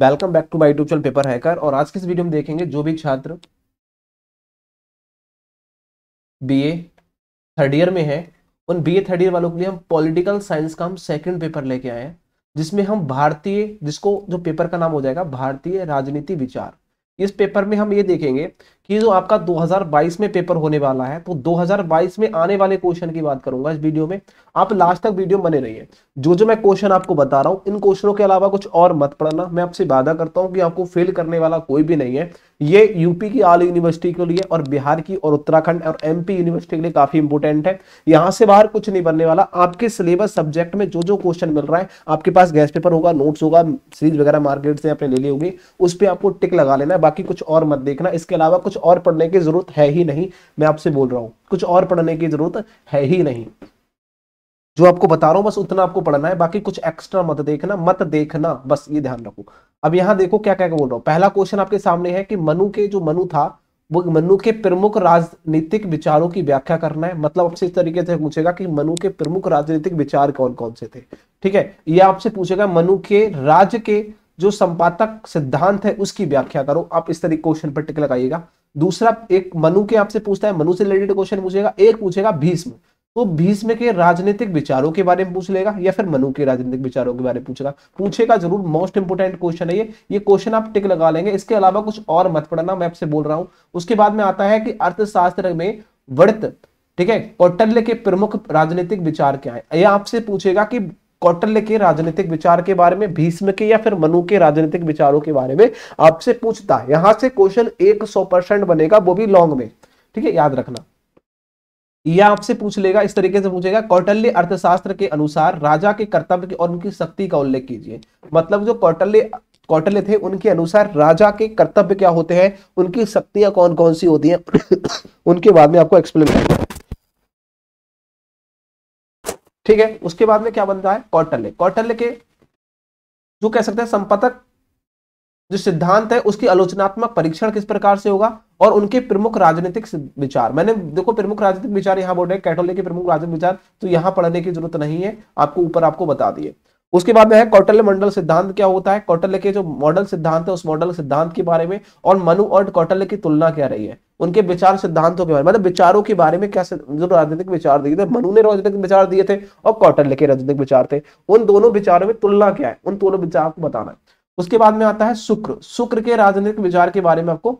welcome back to my tube channel paper hacker और आज के इस वीडियो में देखेंगे जो भी छात्र बीए थर्ड ईयर में है उन बीए थर्ड ईयर वालों के लिए हम पॉलिटिकल साइंस का हम सेकेंड पेपर लेके आए हैं जिसमें हम भारतीय जिसको जो पेपर का नाम हो जाएगा भारतीय राजनीति विचार इस पेपर में हम ये देखेंगे कि जो आपका 2022 में पेपर होने वाला है तो 2022 में आने वाले क्वेश्चन की बात करूंगा इस वीडियो में आप लास्ट तक वीडियो बने रहिए जो जो मैं क्वेश्चन आपको बता रहा हूं इन क्वेश्चनों के अलावा कुछ और मत पढ़ना मैं आपसे वादा करता हूँ कि आपको फेल करने वाला कोई भी नहीं है ये यूपी की आल यूनिवर्सिटी के लिए और बिहार की और उत्तराखंड और एमपी यूनिवर्सिटी के लिए काफी इंपोर्टेंट है यहाँ से बाहर कुछ नहीं बनने वाला आपके सिलेबस सब्जेक्ट में जो जो क्वेश्चन मिल रहा है आपके पास गैस पेपर होगा नोट्स होगा सीरीज वगैरह मार्केट से आपने ले ली होगी उस पर आपको टिक लगा लेना है बाकी कुछ और मत देखना इसके अलावा कुछ कुछ और पढ़ने की जरूरत है ही नहीं मैं आपसे बोल रहा हूं कुछ और पढ़ने की जरूरत है ही नहीं जो आपको बता रहा हूं बस उतना आपको पढ़ना है बाकी कुछ एक्स्ट्रा मत देखना मत देखना बस ये ध्यान रखो अब यहां देखो क्या क्या बोल रहा हूं पहला क्वेश्चन आपके सामने है कि मनु के जो मनु था वो मनु के प्रमुख राजनीतिक विचारों की व्याख्या करना है मतलब आपसे इस तरीके से पूछेगा कि मनु के प्रमुख राजनीतिक विचार कौन कौन से थे ठीक है यह आपसे पूछेगा मनु के राज्य के जो संपातक सिद्धांत है उसकी व्याख्या करो आप इस तरीके क्वेश्चन पर टिक लगाइएगा दूसरा एक मनु के आपसे पूछता है मनु से रिलेटेड क्वेश्चन पूछेगा एक पूछेगा भीष्म तो भीष्म के राजनीतिक विचारों के बारे में पूछ लेगा या फिर मनु के राजनीतिक विचारों के बारे में पूछेगा पूछेगा जरूर मोस्ट इंपोर्टेंट क्वेश्चन है ये ये क्वेश्चन आप टिक लगा लेंगे इसके अलावा कुछ और मत पढ़ना मैं आपसे बोल रहा हूं उसके बाद में आता है कि अर्थशास्त्र में वृत्त ठीक है कौटल्य के प्रमुख राजनीतिक विचार क्या है यह आपसे पूछेगा कि कौटल्य के राजनीतिक विचार के बारे में भीष्म के या फिर मनु के राजनीतिक विचारों के बारे में आपसे पूछता है यहां से क्वेश्चन एक सौ परसेंट बनेगा वो भी लॉन्ग में ठीक है याद रखना यह आपसे पूछ लेगा इस तरीके से पूछेगा कौटल्य अर्थशास्त्र के अनुसार राजा के कर्तव्य और उनकी शक्ति का उल्लेख कीजिए मतलब जो कौटल्य कौटल्य थे उनके अनुसार राजा के कर्तव्य क्या होते हैं उनकी शक्तियां कौन कौन सी होती हैं उनके बाद में आपको एक्सप्लेन करेंगे ठीक है उसके बाद में क्या बनता है कौटल्य कौटल्य के जो कह सकते हैं संपतक जो सिद्धांत है उसकी आलोचनात्मक परीक्षण किस प्रकार से होगा और उनके प्रमुख राजनीतिक विचार मैंने देखो प्रमुख राजनीतिक विचार यहां बोल रहे हैं कैटोलिक के प्रमुख राजनीतिक विचार तो यहां पढ़ने की जरूरत नहीं है आपको ऊपर आपको बता दिए उसके बाद में है कौटल्य मंडल सिद्धांत क्या होता है कौटल्य के जो मॉडल सिद्धांत है उस मॉडल सिद्धांत के बारे में और मनु और कौटल्य की तुलना क्या रही है उनके विचार सिद्धांतों के बारे में मतलब विचारों के बारे में क्या जो राजनीतिक विचार दिए थे मनु ने राजनीतिक विचार दिए थे और कौटल्य के राजनीतिक विचार थे उन दोनों विचारों में तुलना क्या है उन दोनों विचार को बताना है उसके बाद में आता है शुक्र शुक्र के राजनीतिक विचार के बारे में आपको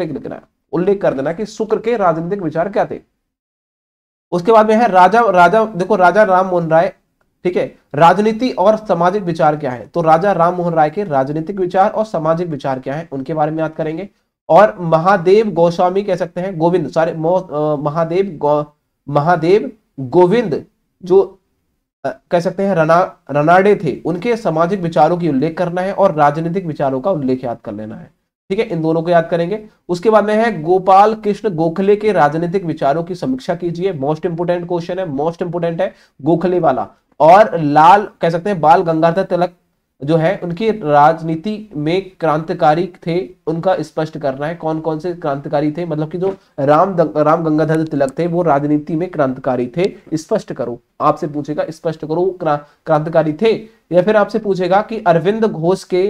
लिखना है उल्लेख कर देना कि शुक्र के राजनीतिक विचार क्या थे उसके बाद में है राजा राजा देखो राजा राम मोहन राय ठीक है राजनीति और सामाजिक विचार क्या है तो राजा राम मोहन राय के राजनीतिक विचार और सामाजिक विचार क्या है उनके बारे में याद करेंगे और महादेव गोस्वामी कह सकते हैं गोविंद सॉरी महादेव गो, महादेव गोविंद जो आ, कह सकते हैं रना रनाडे थे उनके सामाजिक विचारों की उल्लेख करना है और राजनीतिक विचारों का उल्लेख याद कर लेना है ठीक है इन दोनों को याद करेंगे उसके बाद में है गोपाल कृष्ण गोखले के राजनीतिक विचारों की समीक्षा कीजिए मोस्ट इंपोर्टेंट क्वेश्चन है मोस्ट इंपोर्टेंट है गोखले वाला और लाल कह सकते हैं बाल गंगाधर तिलक जो है उनकी राजनीति में क्रांतिकारी थे उनका स्पष्ट करना है कौन कौन से क्रांतिकारी थे मतलब कि जो राम राम गंगाधर तिलक थे वो राजनीति में क्रांतिकारी थे स्पष्ट करो आपसे पूछेगा स्पष्ट करो क्रा, क्रांतिकारी थे या फिर आपसे पूछेगा कि अरविंद घोष के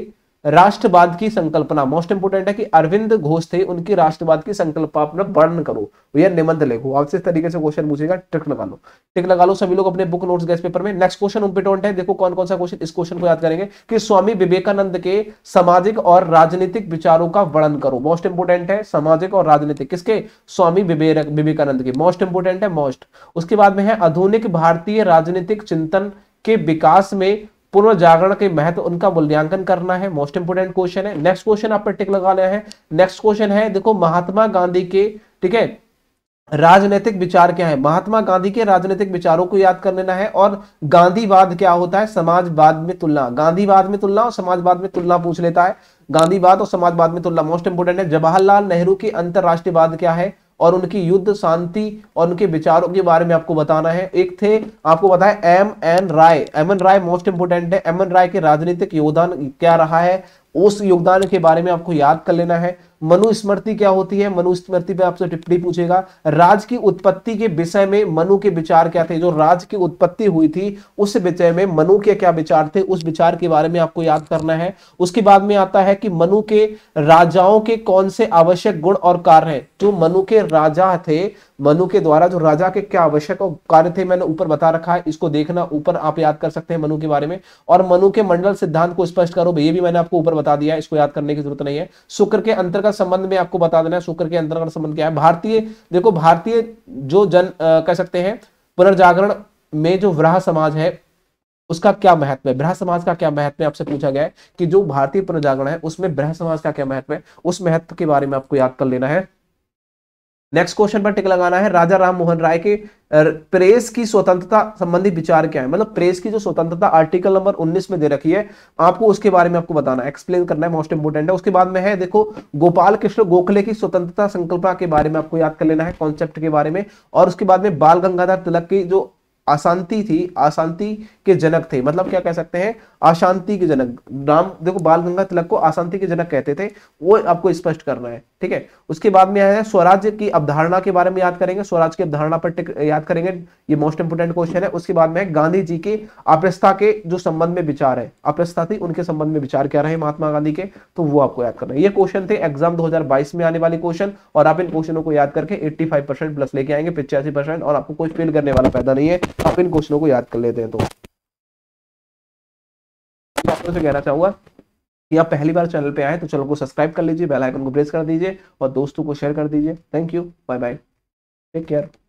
राष्ट्रवाद की संकल्पना मोस्ट इंपोर्टेंट है कि अरविंद घोष थे उनकी राष्ट्रवाद की संकल्पना वर्णन करो या निबंध लिखो आपसे इस तरीके से क्वेश्चन पूछेगा टिक लगा लो टिक लगा लो सभी लोग अपने बुक नोट्स गैस पेपर में नेक्स्ट क्वेश्चन इंपोर्टेंट है देखो कौन कौन सा क्वेश्चन इस क्वेश्चन को याद करेंगे कि स्वामी विवेकानंद के सामाजिक और राजनीतिक विचारों का वर्णन करो मोस्ट इंपोर्टेंट है सामाजिक और राजनीतिक किसके स्वामी विवेकानंद के मोस्ट इंपोर्टेंट है मोस्ट उसके बाद में है आधुनिक भारतीय राजनीतिक चिंतन के विकास में पुनर्जागरण के महत्व तो उनका मूल्यांकन करना है मोस्ट इंपोर्टेंट क्वेश्चन है नेक्स्ट क्वेश्चन आप पे टिक लगाना है नेक्स्ट क्वेश्चन है देखो महात्मा गांधी के ठीक है राजनीतिक विचार क्या है महात्मा गांधी के राजनीतिक विचारों को याद कर लेना है और गांधीवाद क्या होता है समाजवाद में तुलना गांधीवाद में तुलना और समाजवाद में तुलना पूछ लेता है गांधीवाद और समाजवाद में तुलना मोस्ट इंपोर्टेंट है जवाहरलाल नेहरू के अंतरराष्ट्रीयवाद क्या है और उनकी युद्ध शांति और उनके विचारों के बारे में आपको बताना है एक थे आपको बताया M N Roy M N Roy most important है एम एन राय के राजनीतिक योगदान क्या रहा है उस योगदान के बारे में आपको याद कर लेना है मनुस्मृति क्या होती है मनुस्मृति पे आपसे टिप्पणी पूछेगा राज की उत्पत्ति के विषय में मनु के विचार क्या थे जो राज की उत्पत्ति हुई थी उस विषय में मनु के क्या विचार थे उस विचार के बारे में आपको याद करना है उसके बाद में आता है कि मनु के राजाओं के कौन से आवश्यक गुण और कार्य है जो तो मनु के राजा थे मनु के द्वारा जो राजा के क्या आवश्यक कार्य थे मैंने ऊपर बता रखा है इसको देखना ऊपर आप याद कर सकते हैं मनु के बारे में और मनु के मंडल सिद्धांत को स्पष्ट करो ये भी मैंने आपको ऊपर बता दिया है इसको याद करने की जरूरत नहीं है शुक्र के अंतर्गत संबंध में आपको बता देना है शुक्र के अंतर्गत संबंध क्या है भारतीय देखो भारतीय जो जन कह सकते हैं पुनर्जागरण में जो व्राह समाज है उसका क्या महत्व है ब्रह समाज का क्या महत्व है आपसे पूछा गया है कि जो भारतीय पुनर्जागरण है उसमें ब्रह समाज का क्या महत्व है उस महत्व के बारे में आपको याद कर लेना है नेक्स्ट क्वेश्चन पर टिक लगाना है राजा राम मोहन राय के प्रेस की स्वतंत्रता संबंधी विचार क्या है मतलब प्रेस की जो स्वतंत्रता आर्टिकल नंबर 19 में दे रखी है आपको उसके बारे में आपको बताना एक्सप्लेन करना है मोस्ट इंपोर्टेंट है उसके बाद में है देखो गोपाल कृष्ण गोखले की स्वतंत्रता संकल्पना के बारे में आपको याद कर लेना है कॉन्सेप्ट के बारे में और उसके बाद में बाल गंगाधर तिलक की जो अशांति थी अशांति के जनक थे मतलब क्या कह सकते हैं अशांति के जनक राम देखो बाल गंगा तिलक को अशांति के जनक कहते थे वो आपको स्पष्ट करना है ठीक है उसके बाद में आया है स्वराज्य की अवधारणा के बारे में याद करेंगे स्वराज की अवधारणा पर याद करेंगे ये मोस्ट इंपोर्टेंट क्वेश्चन है उसके बाद में गांधी जी के अप्रस्था के जो संबंध में विचार है अप्रस्था थी उनके संबंध में विचार क्या रहे महात्मा गांधी के तो वो आपको याद करना है ये क्वेश्चन थे एग्जाम दो में आने वाले क्वेश्चन और आप इन क्वेश्चनों को याद करके एट्टी परसेंट प्लस लेके आएंगे पिचासी परसेंट और आपको कोई फेल करने वाला फायदा नहीं है आप इन क्वेश्चनों को याद कर लेते हैं तो आपको से तो कहना चाहूंगा कि आप पहली बार चैनल पे आए तो चैनल को सब्सक्राइब कर लीजिए बेल आइकन को प्रेस कर दीजिए और दोस्तों को शेयर कर दीजिए thank you bye bye take care